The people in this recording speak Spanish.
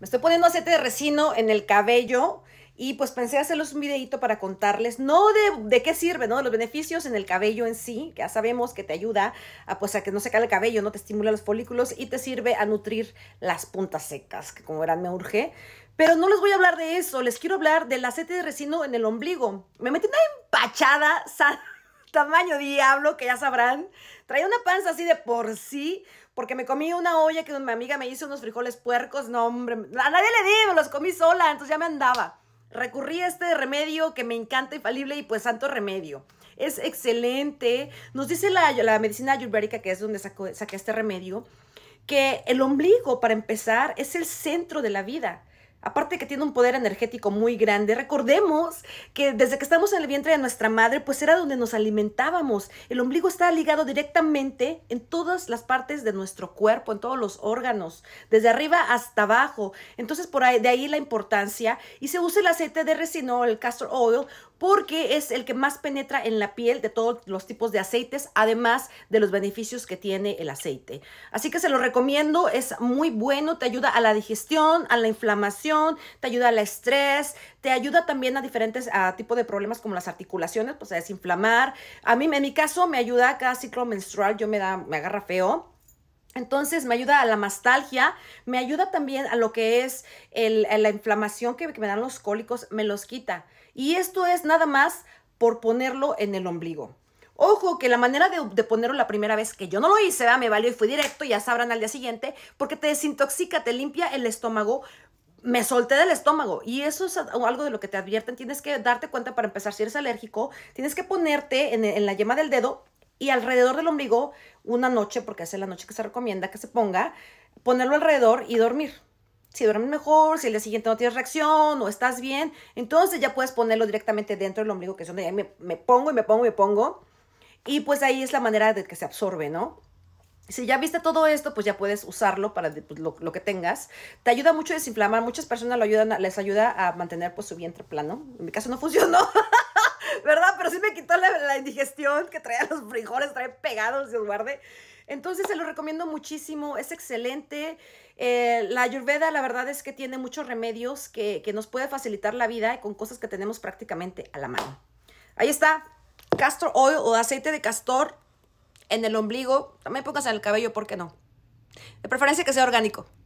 Me estoy poniendo aceite de resino en el cabello y pues pensé hacerles un videito para contarles, no de, de, qué sirve, ¿no? De Los beneficios en el cabello en sí, que ya sabemos que te ayuda a, pues, a que no se caiga el cabello, no te estimula los folículos y te sirve a nutrir las puntas secas, que como verán me urge. Pero no les voy a hablar de eso, les quiero hablar del aceite de resino en el ombligo. Me metí una empachada ¿sabes? tamaño diablo, que ya sabrán. Traía una panza así de por sí, porque me comí una olla que mi amiga me hizo unos frijoles puercos. No, hombre, a nadie le di, los comí sola, entonces ya me andaba. Recurrí a este remedio que me encanta, infalible y pues santo remedio. Es excelente. Nos dice la, la medicina ayurvédica, que es donde saqué este remedio, que el ombligo, para empezar, es el centro de la vida. Aparte que tiene un poder energético muy grande, recordemos que desde que estamos en el vientre de nuestra madre, pues era donde nos alimentábamos. El ombligo está ligado directamente en todas las partes de nuestro cuerpo, en todos los órganos, desde arriba hasta abajo. Entonces, por ahí, de ahí la importancia. Y se usa el aceite de resino, el castor oil, porque es el que más penetra en la piel de todos los tipos de aceites, además de los beneficios que tiene el aceite. Así que se lo recomiendo, es muy bueno, te ayuda a la digestión, a la inflamación, te ayuda al estrés, te ayuda también a diferentes tipos de problemas como las articulaciones, pues a desinflamar. A mí, en mi caso, me ayuda cada ciclo menstrual, yo me, da, me agarra feo entonces me ayuda a la nostalgia, me ayuda también a lo que es la inflamación que, me dan los cólicos, me los quita. Y esto es nada más por ponerlo en el ombligo. Ojo, que la manera de, ponerlo la primera vez que yo no lo hice, me valió y fui directo, ya sabrán al día siguiente, porque te desintoxica, te limpia el estómago. Me solté del estómago y eso es algo de lo que te advierten. Tienes que darte cuenta para empezar si eres alérgico. Tienes que ponerte en la yema del dedo y alrededor del ombligo una noche, porque es la noche que se recomienda que se ponga, ponerlo alrededor y dormir. Si duermes mejor, si el día siguiente no tienes reacción o estás bien, entonces ya puedes ponerlo directamente dentro del ombligo, que es donde me, pongo y me pongo y me pongo. Y pues ahí es la manera de que se absorbe, ¿no? Si ya viste todo esto, pues ya puedes usarlo para pues, lo, que tengas. Te ayuda mucho a desinflamar. Muchas personas lo ayudan, les ayuda a mantener pues, su vientre plano. En mi caso no funcionó. ¿verdad? Pero sí me quitó la, indigestión que traía los frijoles, trae pegados, Dios guarde. Entonces se lo recomiendo muchísimo, es excelente. Eh, la Ayurveda la verdad es que tiene muchos remedios que, nos puede facilitar la vida con cosas que tenemos prácticamente a la mano. Ahí está, castor oil o aceite de castor en el ombligo. También pongas en el cabello, ¿por qué no? De preferencia que sea orgánico.